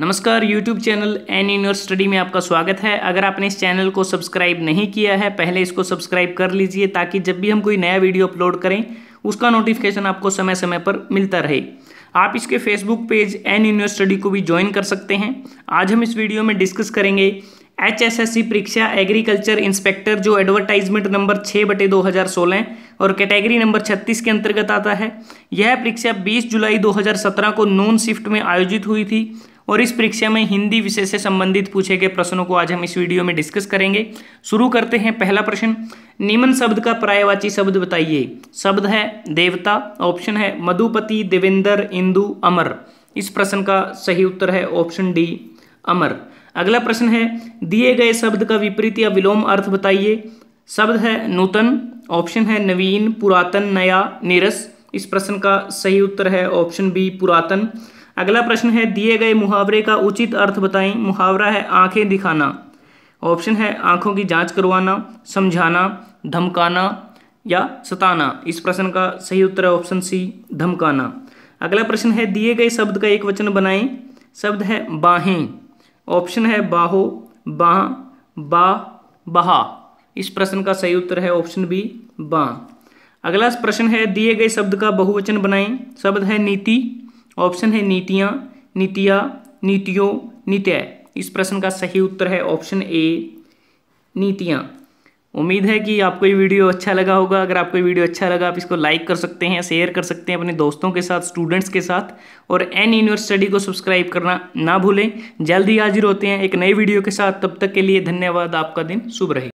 नमस्कार YouTube channel N Universe Study में आपका स्वागत है अगर आपने इस चैनल को सब्सक्राइब नहीं किया है पहले इसको सब्सक्राइब कर लीजिए ताकि जब भी हम कोई नया वीडियो अपलोड करें उसका नोटिफिकेशन आपको समय समय पर मिलता रहे आप इसके Facebook page N Universe Study को भी ज्वाइन कर सकते हैं आज हम इस वीडियो में डिस्कस करेंगे एच एस एस सी परीक्षा एग्रीकल्चर इंस्पेक्टर जो एडवर्टाइजमेंट नंबर छः बटे दो हज़ार सोलह और कैटेगरी नंबर छत्तीस के अंतर्गत आता है यह परीक्षा बीस जुलाई दो हज़ार सत्रह को नून शिफ्ट में आयोजित हुई थी और इस परीक्षा में हिंदी विषय से संबंधित पूछे गए प्रश्नों को आज हम इस वीडियो में डिस्कस करेंगे शुरू करते हैं पहला प्रश्न निमन शब्द का प्रायवाची शब्द बताइए शब्द है देवता ऑप्शन है मधुपति देवेंद्र इंदु अमर इस प्रश्न का सही उत्तर है ऑप्शन डी अमर अगला प्रश्न है दिए गए शब्द का विपरीत या विलोम अर्थ बताइए शब्द है नूतन ऑप्शन है नवीन पुरातन नया नीरस इस प्रश्न का सही उत्तर है ऑप्शन बी पुरातन अगला प्रश्न है दिए गए मुहावरे का उचित अर्थ बताएं मुहावरा है आंखें दिखाना ऑप्शन है आंखों की जांच करवाना समझाना धमकाना या सताना इस प्रश्न का सही उत्तर है ऑप्शन सी धमकाना अगला प्रश्न है दिए गए शब्द का एक वचन बनाएं शब्द है बाहें ऑप्शन है बाहो बाह बा बहा इस प्रश्न का सही उत्तर है ऑप्शन बी बा अगला प्रश्न है दिए गए शब्द का बहुवचन बनाएं शब्द है नीति ऑप्शन है नीतियाँ नीतिया नीतियों नीत्य इस प्रश्न का सही उत्तर है ऑप्शन ए नीतियाँ उम्मीद है कि आपको ये वीडियो अच्छा लगा होगा अगर आपको ये वीडियो अच्छा लगा आप इसको लाइक कर सकते हैं शेयर कर सकते हैं अपने दोस्तों के साथ स्टूडेंट्स के साथ और एन यूनिवर्स स्टडी को सब्सक्राइब करना ना भूलें जल्द ही हाजिर होते हैं एक नए वीडियो के साथ तब तक के लिए धन्यवाद आपका दिन शुभ रहे